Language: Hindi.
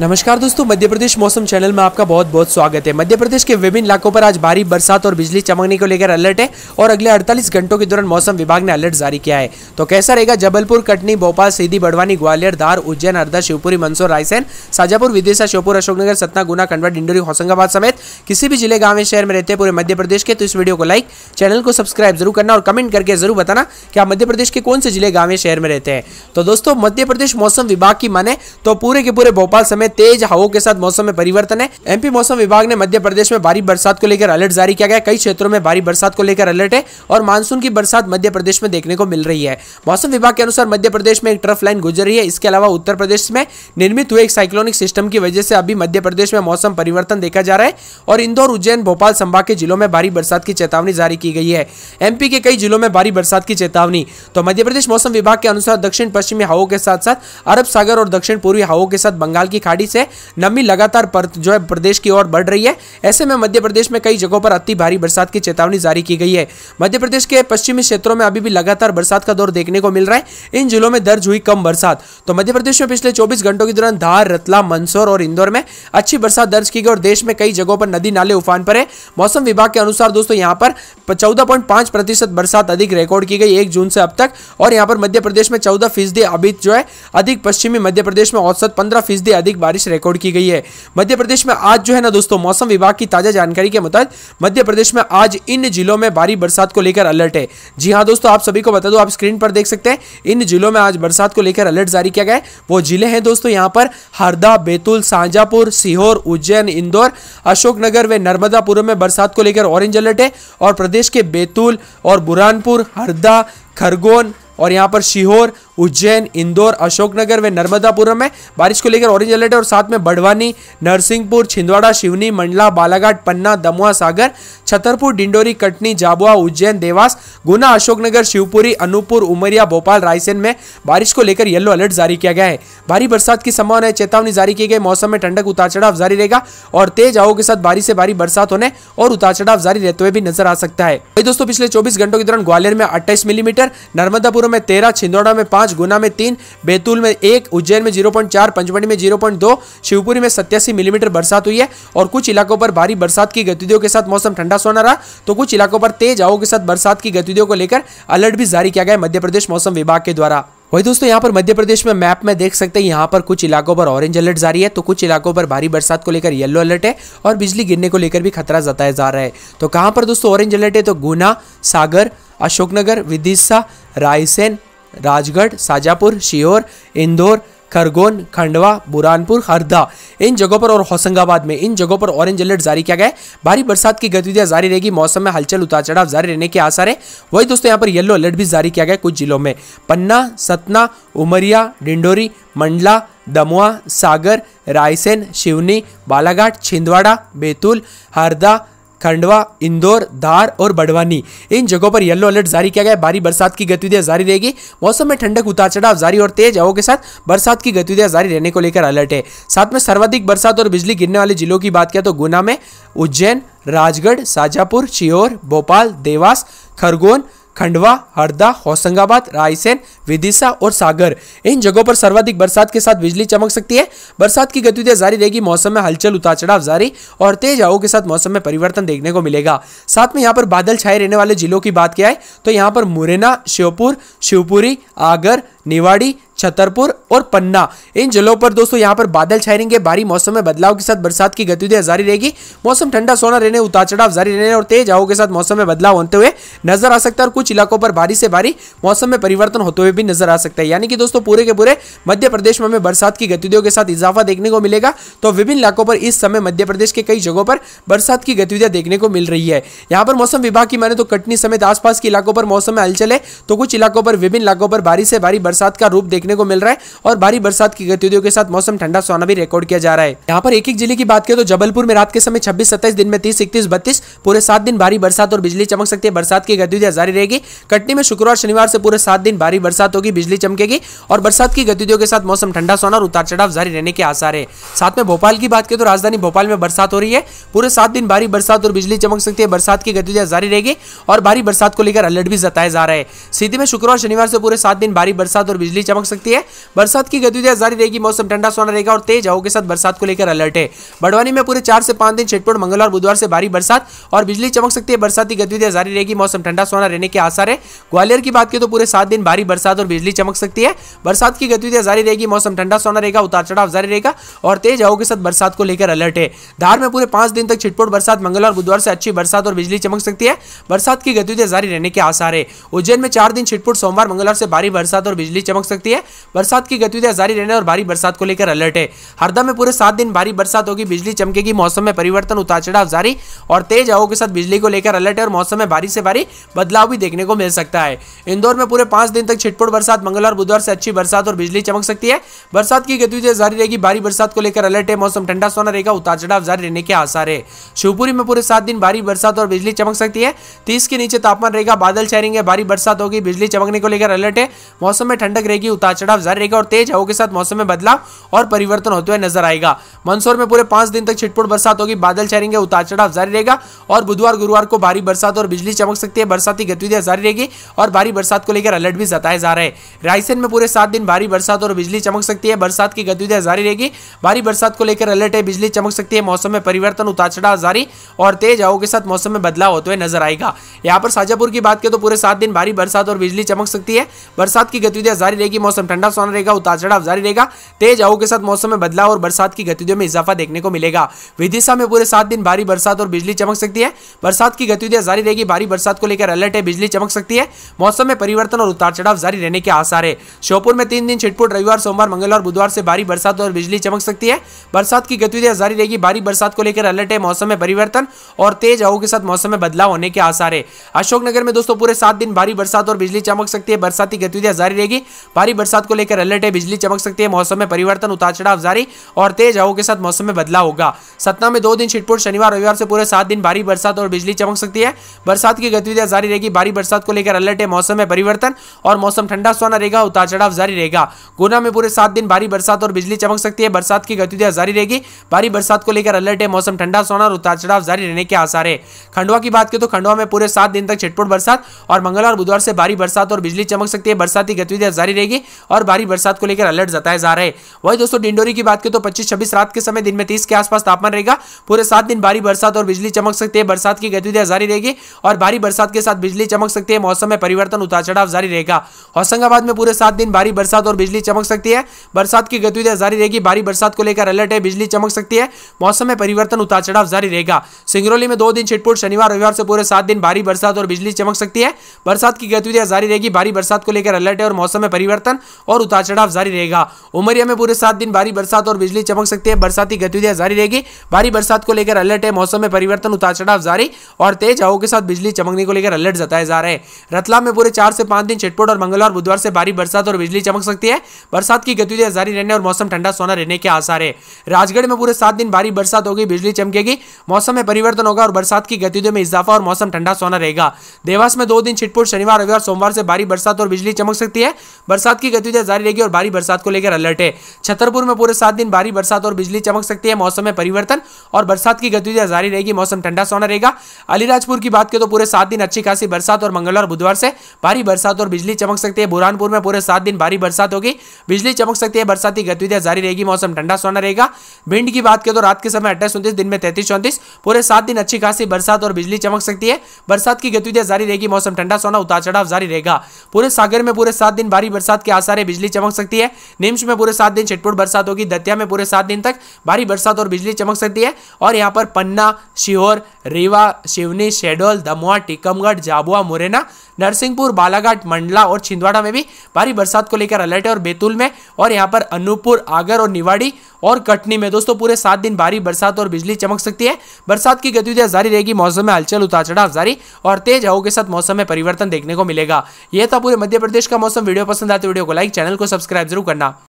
नमस्कार दोस्तों मध्य प्रदेश मौसम चैनल में आपका बहुत बहुत स्वागत है मध्य प्रदेश के विभिन्न इलाकों पर आज भारी बरसात और बिजली चमकने को लेकर अलर्ट है और अगले 48 घंटों के दौरान मौसम विभाग ने अलर्ट जारी किया है तो कैसा रहेगा जबलपुर कटनी भोपाल सीधी बड़वानी ग्वालियर धार उज्जैन हरदा शिवपुरी मंदसौर रायसेन शाजापुर विदेशा श्योपुर अशोकनगर सतना गुना खंडवा डिंडोरी होशंगाबाद समेत किसी भी जिले गाँव शहर में रहते पूरे मध्य प्रदेश के तो इस वीडियो को लाइक चैनल को सब्सक्राइब जरूर करना और कमेंट करके जरूर बताना कि आप मध्य प्रदेश के कौन से जिले गाँव शहर में रहते हैं तो दोस्तों मध्य प्रदेश मौसम विभाग की माने तो पूरे के पूरे भोपाल समेत में तेज हवाओं के साथ मौसम में परिवर्तन है एमपी मौसम विभाग ने मध्य प्रदेश में भारी बरसात को लेकर अलर्ट जारी किया गया कई क्षेत्रों में भारी बरसात को लेकर अलर्ट है और मानसून की बरसात मध्य प्रदेश में देखने को मिल रही है मौसम विभाग के अनुसार मध्य प्रदेश में एक ट्रफ लाइन गुजर रही है इसके अलावा उत्तर प्रदेश में निर्मित हुए एक साइक्लोनिक सिस्टम की वजह से अभी मध्य प्रदेश में मौसम परिवर्तन देखा जा रहा है और इंदौर उज्जैन भोपाल संभाग के जिलों में भारी बरसात की चेतावनी जारी की गई है एमपी के कई जिलों में भारी बरसात की चेतावनी तो मध्य प्रदेश मौसम विभाग के अनुसार दक्षिण पश्चिमी हवाओं के साथ साथ अरब सागर और दक्षिण पूर्वी हवाओं के साथ बंगाल की खाड़ी पहाड़ी से नमी लगातार जो है प्रदेश की ओर बढ़ रही है ऐसे में मध्य प्रदेश में कई जगहों पर अति भारी बरसात की चेतावनी जारी की गई है मध्य प्रदेश के पश्चिमी क्षेत्रों में अभी भी लगातार बरसात का दौर देखने को मिल रहा है इन जिलों में दर्ज हुई कम बरसात तो मध्य प्रदेश में पिछले चौबीस घंटों के दौरान धार रतलाम मंदसौर और इंदौर में अच्छी बरसात दर्ज की गई और देश में कई जगहों पर नदी नाले उफान पर है मौसम विभाग के अनुसार दोस्तों यहाँ पर चौदह प्रतिशत बरसात अधिक रिकॉर्ड की गई एक जून से अब तक और यहाँ पर मध्य प्रदेश में चौदह फीसदी अभी जो है अधिक पश्चिमी मध्य प्रदेश में औसत पंद्रह फीसदी अधिक बारिश रिकॉर्ड की गई है मध्य प्रदेश में आज जो है ना दोस्तों मौसम विभाग की ताज़ा जानकारी के मुताबिक मध्य प्रदेश में आज इन जिलों में भारी बरसात को लेकर अलर्ट है जी हाँ दोस्तों आप सभी को बता दो आप स्क्रीन पर देख सकते हैं इन जिलों में आज बरसात को लेकर अलर्ट जारी किया गया है वो जिले हैं दोस्तों यहाँ पर हरदा बैतूल शाहजहापुर सीहोर उज्जैन इंदौर अशोकनगर व नर्मदापुर में बरसात को लेकर ऑरेंज अलर्ट है और प्रदेश के बैतूल और बुरहानपुर हरदा खरगोन और यहाँ पर शिहोर उज्जैन इंदौर अशोकनगर व नर्मदापुरम में बारिश को लेकर ऑरेंज अलर्ट है और साथ में बड़वानी नरसिंहपुर छिंदवाड़ा शिवनी मंडला बालाघाट पन्ना दमुआ सागर छतरपुर डिंडोरी कटनी जाबुआ उज्जैन देवास गुना अशोकनगर शिवपुरी अनूपपुर उमरिया भोपाल रायसेन में बारिश को लेकर येलो अलर्ट जारी किया गया है भारी बरसात की संभावना है चेतावनी जारी की गई मौसम में ठंडक उतार चढ़ाव जारी रहेगा और तेज हवाओं के साथ भारी से भारी बरसात होने और उतार चढ़ाव जारी रहते हुए भी नजर आ सकता है दोस्तों पिछले चौबीस घंटों के दौरान ग्वालियर में अट्ठाईस मिलीमीटर नर्मदापुर में तेरह छिंदवाड़ा में पांच पांच गुना में तीन बैतूल में एक उज्जैन में जीरो पॉइंट चार पंचमढ़ी में जीरो पॉइंट दो शिवपुरी में सत्यासी मिलीमीटर बरसात हुई है और कुछ इलाकों पर भारी बरसात की गतिविधियों के साथ मौसम ठंडा सोना रहा तो कुछ इलाकों पर तेज आओ के साथ बरसात की गतिविधियों को लेकर अलर्ट भी जारी किया गया मध्य प्रदेश मौसम विभाग के द्वारा वही दोस्तों यहाँ पर मध्य प्रदेश में मैप में देख सकते हैं यहाँ पर कुछ इलाकों पर ऑरेंज अलर्ट जारी है तो कुछ इलाकों पर भारी बरसात को लेकर येलो अलर्ट है और बिजली गिरने को लेकर भी खतरा जताया जा रहा है तो कहाँ पर दोस्तों ऑरेंज अलर्ट है तो गुना सागर अशोकनगर विदिशा रायसेन राजगढ़ शाजापुर शिहोर इंदौर खरगोन खंडवा बुरानपुर हरदा इन जगहों पर और होशंगाबाद में इन जगहों पर ऑरेंज अलर्ट जारी किया गया है भारी बरसात की गतिविधियां जारी रहेगी मौसम में हलचल उतार चढ़ाव जारी रहने के आसार है वही दोस्तों यहाँ पर येलो अलर्ट भी जारी किया गया कुछ जिलों में पन्ना सतना उमरिया डिंडोरी मंडला दमुआ सागर रायसेन शिवनी बालाघाट छिंदवाड़ा बैतूल हरदा खंडवा इंदौर धार और बड़वानी इन जगहों पर येलो अलर्ट जारी किया गया भारी बरसात की गतिविधियां जारी रहेगी मौसम में ठंडक उतार चढ़ाव जारी और तेज हवा के साथ बरसात की गतिविधियां जारी रहने को लेकर अलर्ट है साथ में सर्वाधिक बरसात और बिजली गिरने वाले जिलों की बात किया तो गुना में उज्जैन राजगढ़ शाजापुर शिहोर भोपाल देवास खरगोन खंडवा हरदा होशंगाबाद रायसेन विदिशा और सागर इन जगहों पर सर्वाधिक बरसात के साथ बिजली चमक सकती है बरसात की गतिविधियां जारी रहेगी मौसम में हलचल उतार चढ़ाव जारी और तेज हवाओं के साथ मौसम में परिवर्तन देखने को मिलेगा साथ में यहाँ पर बादल छाए रहने वाले जिलों की बात किया है तो यहाँ पर मुरैना श्योपुर शिवपुरी आगर निवाड़ी छतरपुर और पन्ना इन जिलों पर दोस्तों यहाँ पर बादल छाए रहेंगे भारी मौसम में बदलाव के साथ बरसात की गतिविधियां जारी रहेगी मौसम ठंडा सोना रहने उतार चढ़ाव जारी रहने और तेज हवाओं के साथ मौसम में बदलाव होते हुए नजर आ सकता है और कुछ इलाकों पर भारी से भारी मौसम में परिवर्तन होते हुए भी नजर आ सकता है यानी कि दोस्तों पूरे के पूरे मध्य प्रदेश में हमें बरसात की गतिविधियों के साथ इजाफा देखने को मिलेगा तो विभिन्न इलाकों पर इस समय मध्य प्रदेश के कई जगहों पर बरसात की गतिविधियां देखने को मिल रही है यहाँ पर मौसम विभाग की माने तो कटनी समेत आसपास के इलाकों पर मौसम में हलचल है तो कुछ इलाकों पर विभिन्न इलाकों पर भारी से भारी बरसात का रूप देखने देखने को मिल रहा है और भारी बरसात की गतिविधियों के साथ मौसम ठंडा सोना भी रिकॉर्ड किया जा रहा है यहाँ पर एक एक जिले की बात करें तो जबलपुर में रात के समय छब्बीस सत्ताईस दिन में तीस इकतीस बत्तीस पूरे सात दिन भारी बरसात और बिजली चमक सकती है बरसात की गतिविधियां जारी रहेगी कटनी में शुक्रवार शनिवार से पूरे सात दिन भारी बरसात होगी बिजली चमकेगी और बरसात की गतिविधियों के साथ मौसम ठंडा सोना और उतार चढ़ाव जारी रहने के आसार है साथ में भोपाल की बात करें तो राजधानी भोपाल में बरसात हो रही है पूरे सात दिन भारी बरसात और बिजली चमक सकती है बरसात की गतिविधियां जारी रहेगी और भारी बरसात को लेकर अलर्ट भी जताया जा रहा है सीधी में शुक्रवार शनिवार से पूरे सात दिन भारी बरसात और बिजली चमक सकती है बरसात की गतिविधियां जारी रहेगी मौसम ठंडा सोना रहेगा और तेज हवा के साथ बरसात को लेकर अलर्ट है बड़वानी में पूरे चार से पांच दिन छिटपुट मंगलवार बुधवार से भारी बरसात और बिजली चमक सकती है बरसात की गतिविधियां जारी रहेगी मौसम ठंडा सोना रहने के आसार है ग्वालियर की बात की तो पूरे सात दिन भारी बरसात और बिजली चमक सकती है बरसात की गतिविधियां जारी रहेगी मौसम ठंडा सोना रहेगा उतार चढ़ाव जारी रहेगा और तेज हवा के साथ बरसात को लेकर अलर्ट है धार में पूरे पांच दिन तक छिटपुट बरसात मंगलवार बुधवार से अच्छी बरसात और बिजली चमक सकती है बरसात की गतिविधियां जारी रहने के आसार है उज्जैन में चार दिन छिटपुट सोमवार मंगलवार से भारी बरसात और बिजली चमक सकती है बरसात की गतिविधियां जारी रहने और भारी बरसात को लेकर अलर्ट है हरदा में पूरे सात दिन भारी बरसात होगी बिजली चमकेगी मौसम में परिवर्तन उतार चढ़ाव जारी और तेज हवाओं के साथ बिजली को लेकर अलर्ट है और मौसम में भारी से भारी बदलाव भी देखने को मिल सकता है इंदौर में पूरे पांच दिन तक छिटपुट बरसात मंगलवार बुधवार से अच्छी बरसात और बिजली चमक सकती है बरसात की गतिविधियां जारी रहेगी भारी बरसात को लेकर अलर्ट है मौसम ठंडा सोना रहेगा उतार चढ़ाव जारी रहने के आसार है शिवपुरी में पूरे सात दिन भारी बरसात और बिजली चमक सकती है तीस के नीचे तापमान रहेगा बादल छहरेंगे भारी बरसात होगी बिजली चमकने को लेकर अलर्ट है मौसम में ठंडक रहेगी उतार चढ़ाव जारी रहेगा और तेज हवाओं के साथ मौसम में बदलाव और परिवर्तन होते हुए नजर आएगा मंदसौर में पूरे पांच दिन तक छिटपुट बरसात होगी बादल छाएंगे उतार चढ़ाव जारी रहेगा और बुधवार गुरुवार को भारी बरसात और बिजली चमक सकती है बरसाती गतिविधियां जारी रहेगी और भारी बरसात को लेकर अलर्ट भी जताया जा रहा है रायसेन में पूरे सात दिन भारी बरसात और बिजली चमक सकती है बरसात की गतिविधियां जारी रहेगी भारी बरसात को लेकर अलर्ट है बिजली चमक सकती है मौसम में परिवर्तन उतार चढ़ाव जारी और तेज हवाओं के साथ मौसम में बदलाव होते हुए नजर आएगा यहाँ पर शाजापुर की बात करें तो पूरे सात दिन भारी बरसात और बिजली चमक सकती है बरसात की गतिविधियां जारी रहेगी मौसम मौसम ठंडा सोना रहेगा उतार चढ़ाव जारी रहेगा तेज हवा के साथ मौसम में बदलाव और बरसात की गतिविधियों में इजाफा देखने को मिलेगा विदिशा में पूरे सात दिन भारी बरसात और बिजली चमक सकती है बरसात की गतिविधियां जारी रहेगी भारी बरसात को लेकर अलर्ट है बिजली चमक सकती है मौसम में परिवर्तन और उतार चढ़ाव जारी रहने के आसार है श्योपुर में तीन दिन छिटपुट रविवार सोमवार मंगलवार बुधवार से भारी बरसात और बिजली चमक सकती है बरसात की गतिविधियां जारी रहेगी भारी बरसात को लेकर अलर्ट है मौसम में परिवर्तन और तेज हवा के साथ मौसम में बदलाव होने के आसार है अशोकनगर में दोस्तों पूरे सात दिन भारी बरसात और बिजली चमक सकती है बरसाती गतिविधियां जारी रहेगी भारी बरसात बरसात को लेकर अलर्ट है बिजली चमक सकती है मौसम में परिवर्तन उतार चढ़ाव जारी और तेज हवाओं के साथ मौसम में बदलाव होगा सतना में दो दिन छिटपुट शनिवार रविवार से पूरे सात दिन भारी बरसात और बिजली चमक सकती है बरसात की गतिविधियां जारी रहेगी भारी बरसात को लेकर अलर्ट है मौसम में परिवर्तन और मौसम ठंडा सोना रहेगा उतार चढ़ाव जारी रहेगा गुना में पूरे सात दिन भारी बरसात और बिजली चमक सकती है बरसात की गतिविधियां जारी रहेगी भारी बरसात को लेकर अलर्ट है मौसम ठंडा सोना और उतार चढ़ाव जारी रहने के आसार है खंडवा की बात करें तो खंडवा में पूरे सात दिन तक छिटपुट बरसात और मंगलवार बुधवार से भारी बरसात और बिजली चमक सकती है बरसाती गतिविधियां जारी रहेगी और भारी बरसात को लेकर अलर्ट जताया जा रहा है वही दोस्तों डिंडोरी की बात करें तो पच्चीस छब्बीस रात के समय दिन में तीस के आसपास तापमान रहेगा पूरे सात दिन भारी बरसात और बिजली चमक सकती है बरसात की गतिविधियां जारी रहेगी और भारी बरसात के साथ बिजली चमक सकती है मौसम में परिवर्तन उतार चढ़ाव जारी रहेगा होशंगाबाद में पूरे सात दिन भारी बरसात और बिजली चमक सकती है बरसात की गतिविधियां जारी रहेगी भारी बरसात को लेकर अलर्ट है बिजली चमक सकती है मौसम में परिवर्तन उतार चढ़ाव जारी रहेगा सिंगरौली में दो दिन छिटपुट शनिवार रविवार से पूरे सात दिन भारी बरसात और बिजली चमक सकती है बरसात की गतिविधियां जारी रहेगी भारी बरसात को लेकर अलर्ट है और मौसम में परिवर्तन और उतार चढ़ाव जारी रहेगा उमरिया में पूरे सात दिन भारी बरसात और बिजली चमक सकती है बरसाती गतिविधियां जारी रहेगी भारी बरसात को लेकर अलर्ट है मौसम में परिवर्तन उतार चढ़ाव जारी और तेज हवाओं के साथ बिजली चमकने को लेकर अलर्ट जताया जा रहा है रतलाम में पूरे चार से पांच दिन छिटपुट और मंगलवार बुधवार से भारी बरसात और बिजली चमक सकती है बरसात की गतिविधियां जारी रहने और मौसम ठंडा सोना रहने के आसार है राजगढ़ में पूरे सात दिन भारी बरसात होगी बिजली चमकेगी मौसम में परिवर्तन होगा और बरसात की गतिविधियों में इजाफा और मौसम ठंडा सोना रहेगा देवास में दो दिन छिटपुट शनिवार रविवार सोमवार से भारी बरसात और बिजली चमक सकती है बरसात की गतिविधियां जारी रहेगी और भारी बरसात को लेकर अलर्ट है छतरपुर में पूरे सात दिन भारी बरसात और बिजली चमक सकती है मौसम में परिवर्तन और बरसात की गतिविधियां जारी रहेगी मौसम ठंडा सोना रहेगा अलीराजपुर की बात करें तो पूरे सात दिन अच्छी खासी बरसात और मंगलवार बुधवार से भारी बरसात और बिजली चमक सकती है बुरहानपुर में पूरे सात दिन भारी बरसात होगी बिजली चमक सकती है बरसात की गतिविधियां जारी रहेगी मौसम ठंडा सोना रहेगा भिंड की बात करें तो रात के समय अट्ठाईस उन्तीस दिन में तैतीस चौंतीस पूरे सात दिन अच्छी खासी बरसात और बिजली चमक सकती है बरसात की गतिविधियां जारी रहेगी मौसम ठंडा सोना उतार चढ़ाव जारी रहेगा पूरे सागर में पूरे सात दिन भारी बरसात के आसार सारे बिजली चमक सकती है निम्स में पूरे सात दिन छिटपुट बरसात होगी दतिया में पूरे सात दिन तक भारी बरसात और बिजली चमक सकती है और यहाँ पर पन्ना शिहोर रीवा शिवनी शेडोल दमुआ टीकमगढ़ झाबुआ मुरैना नरसिंहपुर बालाघाट मंडला और छिंदवाड़ा में भी भारी बरसात को लेकर अलर्ट है और बैतूल में और यहाँ पर अनूपपुर आगर और निवाड़ी और कटनी में दोस्तों पूरे सात दिन भारी बरसात और बिजली चमक सकती है बरसात की गतिविधियां जारी रहेगी मौसम में हलचल उतार चढ़ाव जारी और तेज हवाओं के साथ मौसम में परिवर्तन देखने को मिलेगा यह था पूरे मध्य प्रदेश का मौसम वीडियो पसंद आते तो वीडियो को लाइक चैनल को सब्सक्राइब जरूर करना